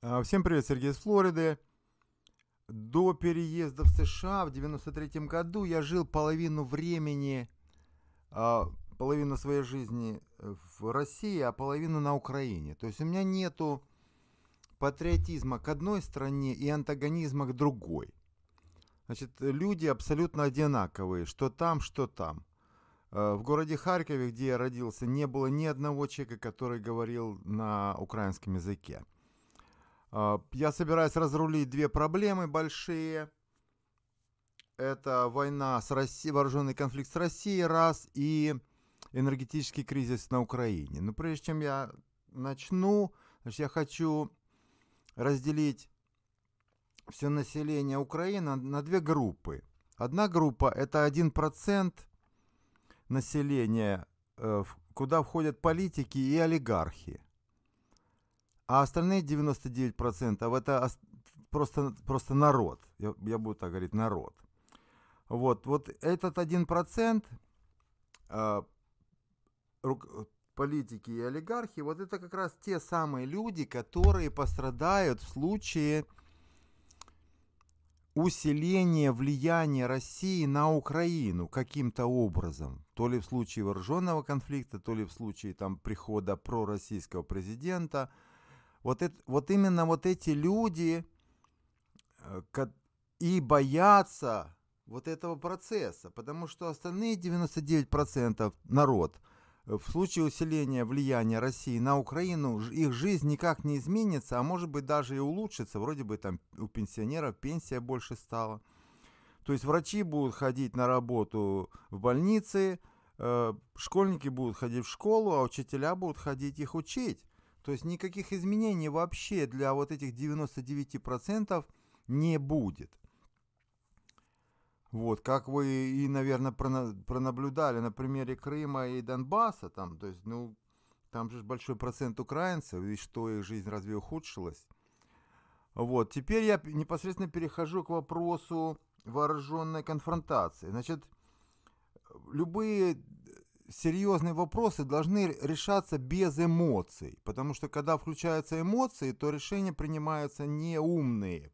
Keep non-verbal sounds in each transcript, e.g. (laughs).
А, всем привет, Сергей из Флориды. До переезда в США в 93 году я жил половину времени, а, половину своей жизни в России, а половину на Украине. То есть у меня нету патриотизма к одной стране и антагонизма к другой. Значит, люди абсолютно одинаковые, что там, что там. А, в городе Харькове, где я родился, не было ни одного человека, который говорил на украинском языке. А, я собираюсь разрулить две проблемы большие. Это война с Россией, вооруженный конфликт с Россией, раз, и энергетический кризис на Украине. Но прежде чем я начну, значит, я хочу разделить все население Украины на две группы. Одна группа – это 1% населения, э, куда входят политики и олигархи. А остальные 99% это просто, просто народ. Я, я буду так говорить, народ. Вот, вот этот 1% э, а, политики и олигархи, вот это как раз те самые люди, которые пострадают в случае усиления влияния России на Украину каким-то образом, то ли в случае вооруженного конфликта, то ли в случае там прихода пророссийского президента – вот, это, вот именно вот эти люди э, и боятся вот этого процесса, потому что остальные 99% народ э, в случае усиления влияния России на Украину их жизнь никак не изменится, а может быть даже и улучшится. Вроде бы там у пенсионеров пенсия больше стала. То есть врачи будут ходить на работу в больницы, э, школьники будут ходить в школу, а учителя будут ходить их учить. То есть никаких изменений вообще для вот этих 99% не будет. Вот, как вы и, наверное, пронаблюдали на примере Крыма и Донбасса, там, то есть, ну, там же большой процент украинцев, и что их жизнь разве ухудшилась? Вот, теперь я непосредственно перехожу к вопросу вооруженной конфронтации. Значит, любые серьезные вопросы должны решаться без эмоций, потому что когда включаются эмоции, то решения принимаются неумные.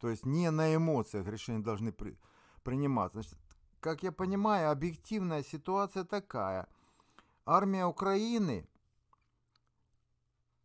То есть не на эмоциях решения должны при, приниматься. Значит, как я понимаю, объективная ситуация такая. Армия Украины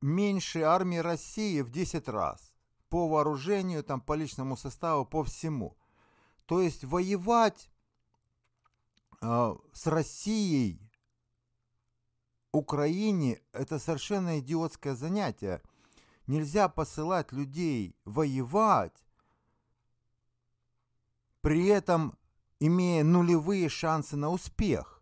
меньше армии России в 10 раз по вооружению, там, по личному составу, по всему. То есть воевать а, с Россией Украине это совершенно идиотское занятие. Нельзя посылать людей воевать, при этом имея нулевые шансы на успех.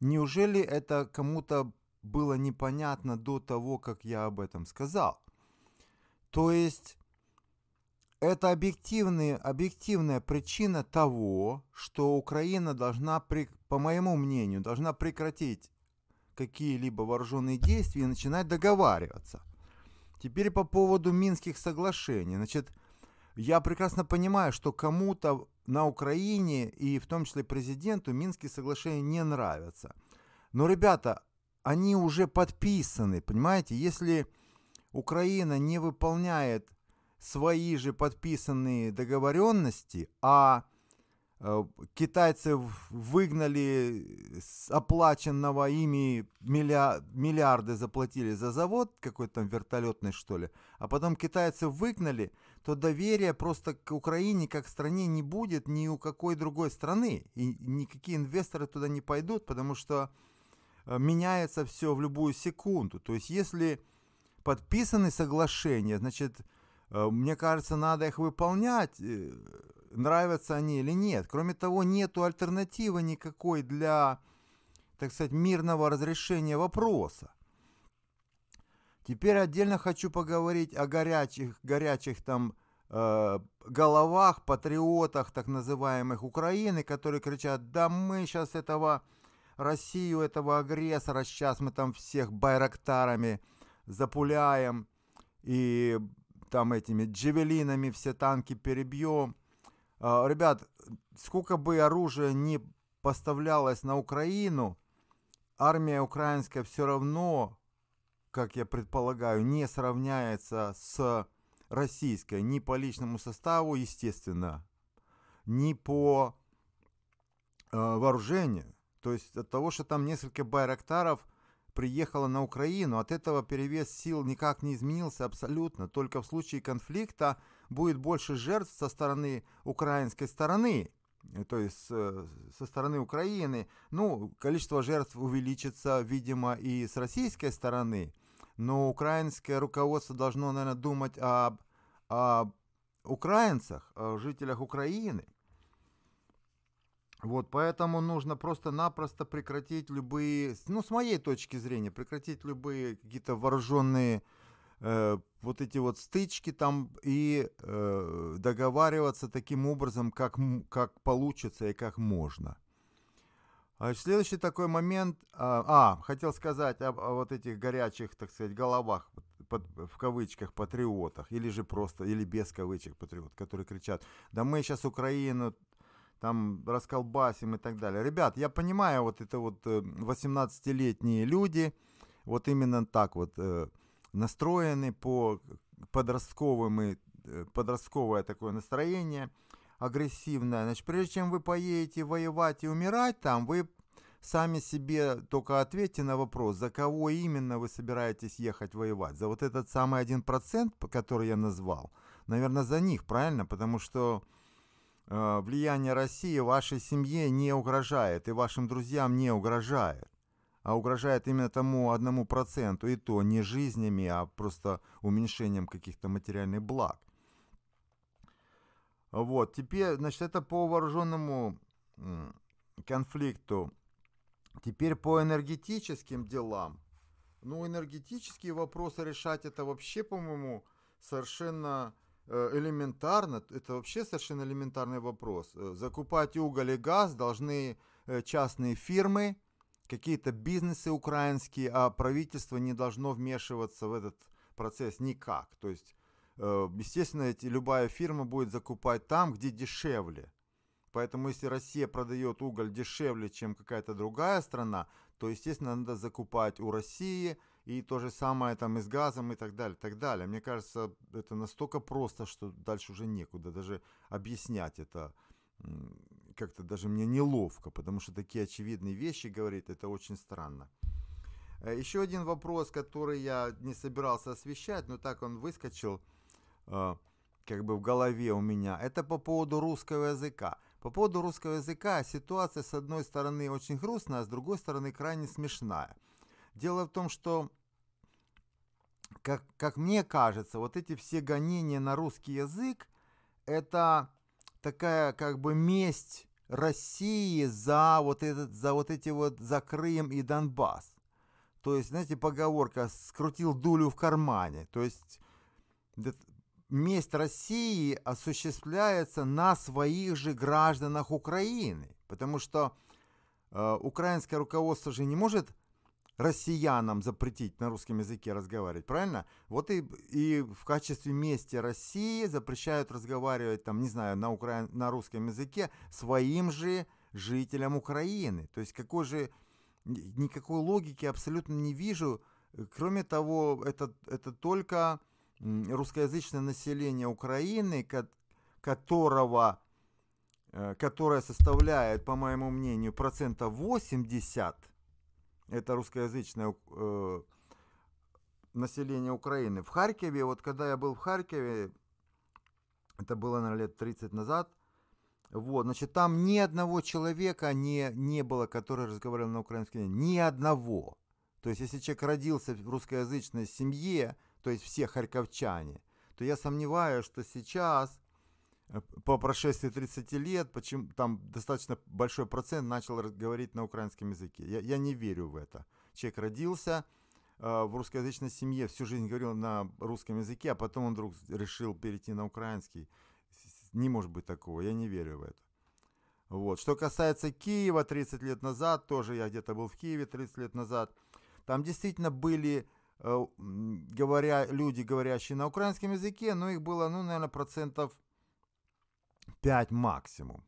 Неужели это кому-то было непонятно до того, как я об этом сказал? То есть это объективный, объективная причина того, что Украина должна, по моему мнению, должна прекратить какие-либо вооруженные действия и начинать договариваться. Теперь по поводу Минских соглашений. Значит, я прекрасно понимаю, что кому-то на Украине и в том числе президенту Минские соглашения не нравятся. Но, ребята, они уже подписаны, понимаете? Если Украина не выполняет свои же подписанные договоренности, а э, китайцы выгнали с оплаченного ими миллиар, миллиарды заплатили за завод какой-то там вертолетный что ли, а потом китайцы выгнали, то доверия просто к Украине как стране не будет ни у какой другой страны. И никакие инвесторы туда не пойдут, потому что э, меняется все в любую секунду. То есть если подписаны соглашения, значит Э, мне кажется, надо их выполнять, э, нравятся они или нет. Кроме того, нету альтернативы никакой для, так сказать, мирного разрешения вопроса. Теперь отдельно хочу поговорить о горячих, горячих там э, головах, патриотах так называемых Украины, которые кричат, да мы сейчас этого Россию, этого агрессора, сейчас мы там всех байрактарами запуляем и там этими джевелинами все танки перебьем. А, ребят, сколько бы оружия ни поставлялось на Украину, армия украинская все равно, как я предполагаю, не сравняется с российской ни по личному составу, естественно, ни по э, вооружению. То есть от того, что там несколько байрактаров приехала на Украину, от этого перевес сил никак не изменился абсолютно. Только в случае конфликта будет больше жертв со стороны украинской стороны, э, то есть э, со стороны Украины. Ну, количество жертв увеличится, видимо, и с российской стороны. Но украинское руководство должно, наверное, думать об, об украинцах, о жителях Украины. Вот, поэтому нужно просто-напросто прекратить любые, ну, с моей точки зрения, прекратить любые какие-то вооруженные э, вот эти вот стычки там и э, договариваться таким образом, как, как получится и как можно. А следующий такой момент, а, а хотел сказать о, о вот этих горячих, так сказать, головах, под, в кавычках, патриотах, или же просто, или без кавычек патриот, которые кричат, да мы сейчас Украину там расколбасим и так далее. Ребят, я понимаю, вот это вот 18-летние э, люди, вот именно так вот э, настроены по подростковым и э, подростковое такое настроение агрессивное. Значит, прежде чем вы поедете воевать и умирать там, вы сами себе только ответьте на вопрос, за кого именно вы собираетесь ехать воевать. За вот этот самый один процент, который я назвал. Наверное, за них, правильно? Потому что Э, влияние России вашей семье не угрожает и вашим друзьям не угрожает, а угрожает именно тому одному проценту, и то не жизнями, а просто уменьшением каких-то материальных благ. Вот, теперь, значит, это по вооруженному конфликту. Теперь по энергетическим делам. Ну, энергетические вопросы решать это вообще, по-моему, совершенно Э, элементарно, это вообще совершенно элементарный вопрос. Э, закупать уголь и газ должны э, частные фирмы, какие-то бизнесы украинские, а правительство не должно вмешиваться в этот процесс никак. То есть, естественно, эти, любая фирма будет закупать там, где дешевле. Поэтому если Россия продает уголь дешевле, чем какая-то другая страна, то, естественно, надо закупать у России – и то же самое там и с газом и так далее, так далее. Мне кажется, это настолько просто, что дальше уже некуда даже объяснять это. Как-то даже мне неловко, потому что такие очевидные вещи говорит, это очень странно. Э, еще один вопрос, который я не собирался освещать, но так он выскочил э, как бы в голове у меня, это по поводу русского языка. По поводу русского языка ситуация, с одной стороны, очень грустная, а с другой стороны, крайне смешная. Дело в том, что, как, как мне кажется, вот эти все гонения на русский язык, это такая как бы месть России за вот, этот, за вот эти вот, за Крым и Донбасс. То есть, знаете, поговорка «скрутил дулю в кармане». То есть, месть России осуществляется на своих же гражданах Украины. Потому что э, украинское руководство же не может россиянам запретить на русском языке разговаривать, правильно? Вот и, и в качестве мести России запрещают разговаривать, там, не знаю, на, укра... на русском языке своим же жителям Украины. То есть какой же, никакой логики абсолютно не вижу. Кроме того, это, это только русскоязычное население Украины, которого, э, которое составляет, по моему мнению, процента 80 – это русскоязычное э, население Украины. В Харькове, вот когда я был в Харькове, это было, наверное, лет 30 назад, вот, значит, там ни одного человека не, не было, который разговаривал на украинском языке, ни одного. То есть, если человек родился в русскоязычной семье, то есть все харьковчане, то я сомневаюсь, что сейчас по прошествии 30 лет, почему там достаточно большой процент начал говорить на украинском языке. Я, я не верю в это. Человек родился э, в русскоязычной семье, всю жизнь говорил на русском языке, а потом он вдруг решил перейти на украинский. Не может быть такого, я не верю в это. Вот. Что касается Киева 30 лет назад, тоже я где-то был в Киеве 30 лет назад, там действительно были э, говоря, люди, говорящие на украинском языке, но их было, ну, наверное, процентов 5 максимум.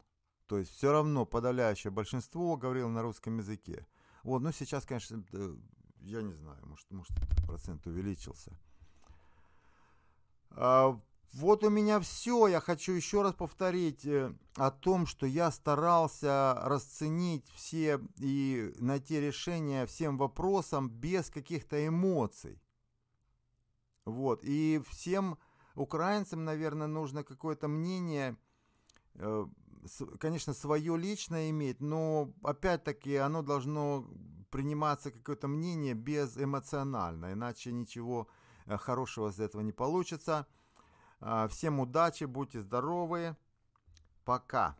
То есть все равно подавляющее большинство говорило на русском языке. Вот, ну сейчас, конечно, я не знаю, может, может процент увеличился. А, вот у меня все. Я хочу еще раз повторить э, о том, что я старался расценить все и найти решение всем вопросам без каких-то эмоций. Вот. И всем украинцам, наверное, нужно какое-то мнение Э, конечно, свое личное иметь, но опять-таки оно должно приниматься какое-то мнение безэмоционально, иначе ничего э, хорошего из этого не получится. Э, всем удачи, будьте здоровы, пока.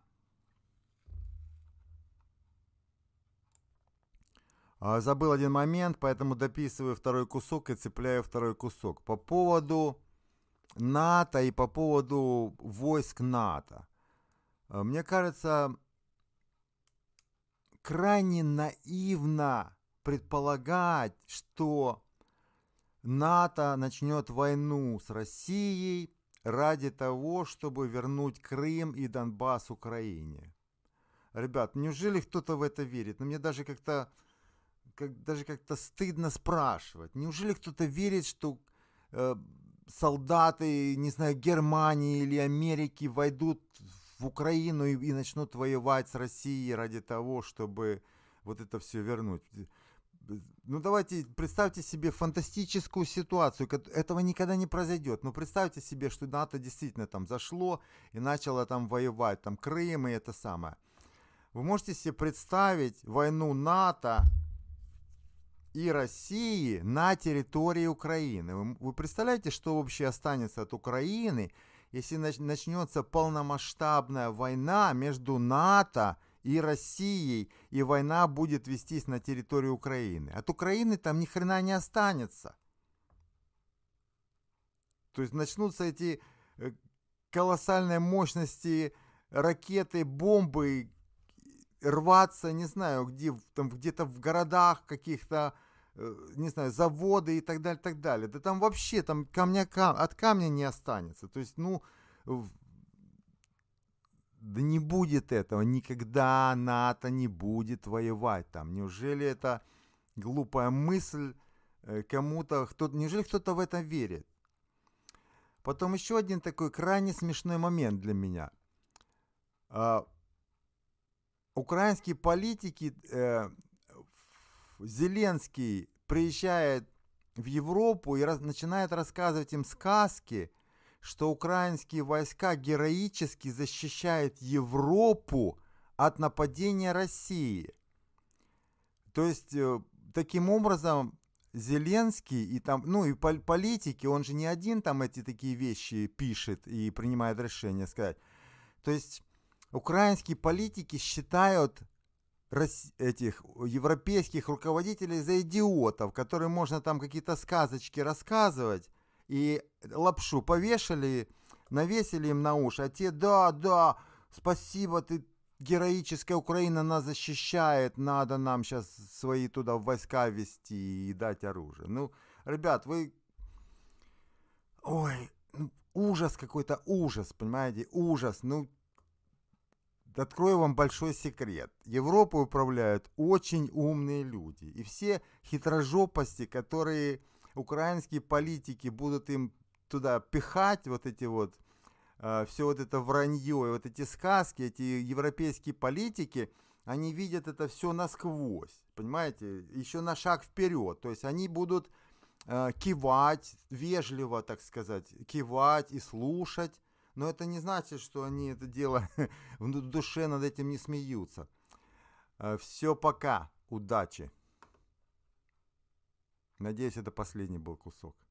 Забыл один момент, поэтому дописываю второй кусок и цепляю второй кусок. По поводу НАТО и по поводу войск НАТО. Э, мне кажется, крайне наивно предполагать, что НАТО начнет войну с Россией ради того, чтобы вернуть Крым и Донбасс Украине. Ребят, неужели кто-то в это верит? Ну, мне даже как-то как, даже как-то стыдно спрашивать. Неужели кто-то верит, что э, солдаты, не знаю, Германии или Америки войдут в в Украину и, и начнут воевать с Россией ради того, чтобы вот это все вернуть. Ну давайте представьте себе фантастическую ситуацию, этого никогда не произойдет. Но ну, представьте себе, что НАТО действительно там зашло и начало там воевать, там Крым и это самое. Вы можете себе представить войну НАТО и России на территории Украины. Вы, вы представляете, что вообще останется от Украины, если начнется полномасштабная война между НАТО и Россией, и война будет вестись на территории Украины. От Украины там ни хрена не останется. То есть начнутся эти э, колоссальные мощности ракеты, бомбы рваться, не знаю, где, там где-то в городах каких-то, Э, не знаю, заводы и так далее, так далее. Да там вообще там камня, кам... от камня не останется. То есть, ну, да не будет этого, никогда НАТО не будет воевать там. Неужели это глупая мысль э, кому-то, кто, неужели кто-то в это верит? Потом еще один такой крайне смешной момент для меня. А, украинские политики э, Зеленский приезжает в Европу и раз, начинает рассказывать им сказки, что украинские войска героически защищают Европу от нападения России. То есть э, таким образом Зеленский и там, ну и политики, он же не один там эти такие вещи пишет и принимает решения сказать. То есть украинские политики считают этих европейских руководителей за идиотов, которые можно там какие-то сказочки рассказывать, и лапшу повешали, навесили им на уши, а те, да, да, спасибо, ты героическая Украина нас защищает, надо нам сейчас свои туда войска вести и дать оружие. Ну, ребят, вы... Ой, ну, ужас какой-то, ужас, понимаете, ужас. Ну, Открою вам большой секрет. Европу управляют очень умные люди. И все хитрожопости, которые украинские политики будут им туда пихать, вот эти вот, э, все вот это вранье, и вот эти сказки, эти европейские политики, они видят это все насквозь, понимаете, еще на шаг вперед. То есть они будут э, кивать, вежливо, так сказать, кивать и слушать, но это не значит, что они это дело (laughs) в душе над этим не смеются. Э, Все, пока. Удачи. Надеюсь, это последний был кусок.